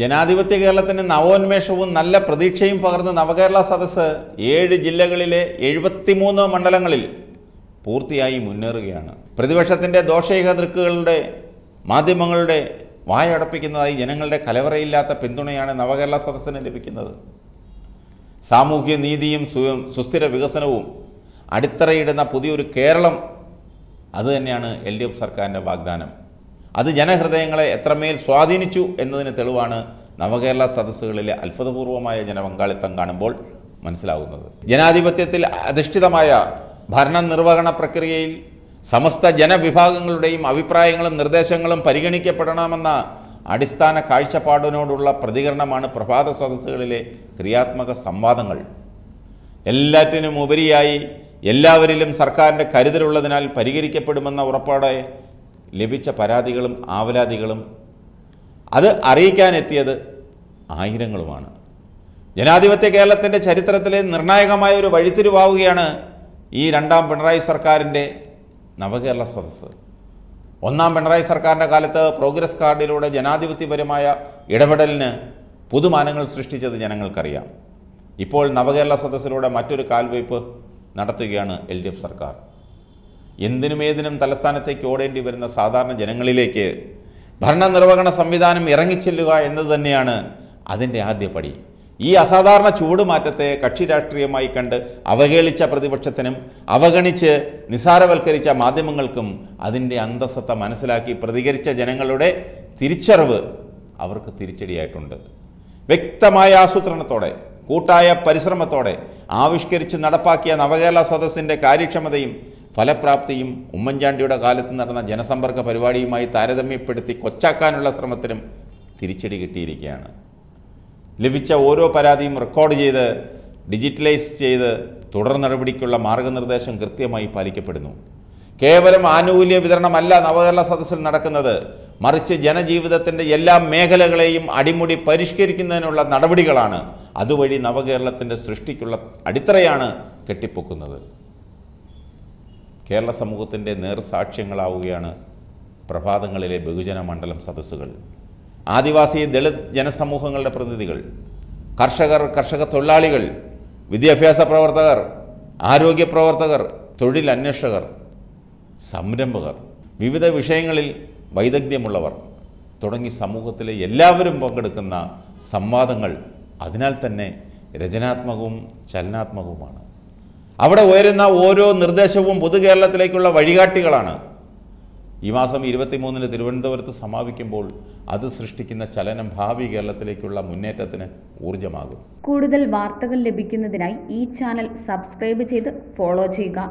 ജനാധിപത്യ കേരളത്തിന് നവോന്മേഷവും നല്ല പ്രതീക്ഷയും പകർന്ന് നവകേരള സദസ്സ് ഏഴ് ജില്ലകളിലെ എഴുപത്തിമൂന്ന് മണ്ഡലങ്ങളിൽ പൂർത്തിയായി മുന്നേറുകയാണ് പ്രതിപക്ഷത്തിൻ്റെ ദോഷൈക ദൃക്കുകളുടെ മാധ്യമങ്ങളുടെ വായടപ്പിക്കുന്നതായി ജനങ്ങളുടെ കലവറയില്ലാത്ത പിന്തുണയാണ് നവകേരള സദസ്സിന് ലഭിക്കുന്നത് സാമൂഹ്യ നീതിയും സുസ്ഥിര വികസനവും അടിത്തറയിടുന്ന പുതിയൊരു കേരളം അതുതന്നെയാണ് എൽ ഡി എഫ് സർക്കാരിൻ്റെ വാഗ്ദാനം അത് ജനഹൃദയങ്ങളെ എത്രമേൽ സ്വാധീനിച്ചു എന്നതിന് തെളിവാണ് നവകേരള സദസ്സുകളിലെ അത്ഭുതപൂർവമായ ജനപങ്കാളിത്തം കാണുമ്പോൾ മനസ്സിലാകുന്നത് ജനാധിപത്യത്തിൽ അധിഷ്ഠിതമായ ഭരണ നിർവഹണ പ്രക്രിയയിൽ സമസ്ത ജനവിഭാഗങ്ങളുടെയും അഭിപ്രായങ്ങളും നിർദ്ദേശങ്ങളും പരിഗണിക്കപ്പെടണമെന്ന അടിസ്ഥാന കാഴ്ചപ്പാടിനോടുള്ള പ്രതികരണമാണ് പ്രഭാത സദസ്സുകളിലെ ക്രിയാത്മക സംവാദങ്ങൾ എല്ലാറ്റിനും ഉപരിയായി എല്ലാവരിലും സർക്കാരിൻ്റെ കരുതലുള്ളതിനാൽ പരിഹരിക്കപ്പെടുമെന്ന ഉറപ്പോടെ ലഭിച്ച പരാതികളും ആവലാതികളും അത് അറിയിക്കാനെത്തിയത് ആയിരങ്ങളുമാണ് ജനാധിപത്യ കേരളത്തിൻ്റെ ചരിത്രത്തിലെ നിർണായകമായ ഒരു വഴിത്തിരിവാവുകയാണ് ഈ രണ്ടാം പിണറായി സർക്കാരിൻ്റെ നവകേരള സദസ്സ് ഒന്നാം പിണറായി സർക്കാരിൻ്റെ കാലത്ത് പ്രോഗ്രസ് കാർഡിലൂടെ ജനാധിപത്യപരമായ ഇടപെടലിന് പുതുമാനങ്ങൾ സൃഷ്ടിച്ചത് ജനങ്ങൾക്കറിയാം ഇപ്പോൾ നവകേരള സദസ്സിലൂടെ മറ്റൊരു കാൽവയ്പ് നടത്തുകയാണ് എൽ സർക്കാർ എന്തിനുമേതിനും തലസ്ഥാനത്തേക്ക് ഓടേണ്ടി വരുന്ന സാധാരണ ജനങ്ങളിലേക്ക് ഭരണനിർവഹണ സംവിധാനം ഇറങ്ങിച്ചെല്ലുക എന്നത് തന്നെയാണ് അതിൻ്റെ ആദ്യപടി ഈ അസാധാരണ ചൂടുമാറ്റത്തെ കക്ഷി രാഷ്ട്രീയമായി കണ്ട് അവഹേളിച്ച പ്രതിപക്ഷത്തിനും അവഗണിച്ച് നിസാരവൽക്കരിച്ച മാധ്യമങ്ങൾക്കും അതിൻ്റെ അന്തസ്സത്ത മനസ്സിലാക്കി പ്രതികരിച്ച ജനങ്ങളുടെ തിരിച്ചറിവ് അവർക്ക് തിരിച്ചടിയായിട്ടുണ്ട് വ്യക്തമായ ആസൂത്രണത്തോടെ കൂട്ടായ പരിശ്രമത്തോടെ ആവിഷ്കരിച്ച് നടപ്പാക്കിയ നവകേരള സദസ്സിൻ്റെ കാര്യക്ഷമതയും ഫലപ്രാപ്തിയും ഉമ്മൻചാണ്ടിയുടെ കാലത്ത് നടന്ന ജനസമ്പർക്ക പരിപാടിയുമായി താരതമ്യപ്പെടുത്തി കൊച്ചാക്കാനുള്ള ശ്രമത്തിനും തിരിച്ചടി കിട്ടിയിരിക്കുകയാണ് ലഭിച്ച ഓരോ പരാതിയും റെക്കോർഡ് ചെയ്ത് ഡിജിറ്റലൈസ് ചെയ്ത് തുടർ നടപടിക്കുള്ള മാർഗനിർദ്ദേശം കൃത്യമായി പാലിക്കപ്പെടുന്നു കേവലം ആനുകൂല്യ വിതരണമല്ല നവകേരള സദസ്സിൽ നടക്കുന്നത് മറിച്ച് ജനജീവിതത്തിൻ്റെ എല്ലാ മേഖലകളെയും അടിമുടി പരിഷ്കരിക്കുന്നതിനുള്ള നടപടികളാണ് അതുവഴി നവകേരളത്തിൻ്റെ സൃഷ്ടിക്കുള്ള അടിത്തറയാണ് കെട്ടിപ്പൊക്കുന്നത് കേരള സമൂഹത്തിൻ്റെ നേർസാക്ഷ്യങ്ങളാവുകയാണ് പ്രഭാതങ്ങളിലെ ബഹുജന മണ്ഡലം സദസ്സുകൾ ആദിവാസി ദളിത് ജനസമൂഹങ്ങളുടെ പ്രതിനിധികൾ കർഷകർ കർഷക തൊഴിലാളികൾ വിദ്യാഭ്യാസ പ്രവർത്തകർ ആരോഗ്യ പ്രവർത്തകർ തൊഴിലന്വേഷകർ സംരംഭകർ വിവിധ വിഷയങ്ങളിൽ വൈദഗ്ധ്യമുള്ളവർ തുടങ്ങി സമൂഹത്തിലെ എല്ലാവരും പങ്കെടുക്കുന്ന സംവാദങ്ങൾ അതിനാൽ തന്നെ രചനാത്മകവും ചലനാത്മകവുമാണ് അവിടെ ഉയരുന്ന ഓരോ നിർദ്ദേശവും പൊതുകേരളത്തിലേക്കുള്ള വഴികാട്ടികളാണ് ഈ മാസം ഇരുപത്തിമൂന്നിന് തിരുവനന്തപുരത്ത് സമാപിക്കുമ്പോൾ അത് സൃഷ്ടിക്കുന്ന ചലനം ഭാവി കേരളത്തിലേക്കുള്ള മുന്നേറ്റത്തിന് ഊർജമാകും കൂടുതൽ വാർത്തകൾ ലഭിക്കുന്നതിനായി ഈ ചാനൽ സബ്സ്ക്രൈബ് ചെയ്ത് ഫോളോ ചെയ്യുക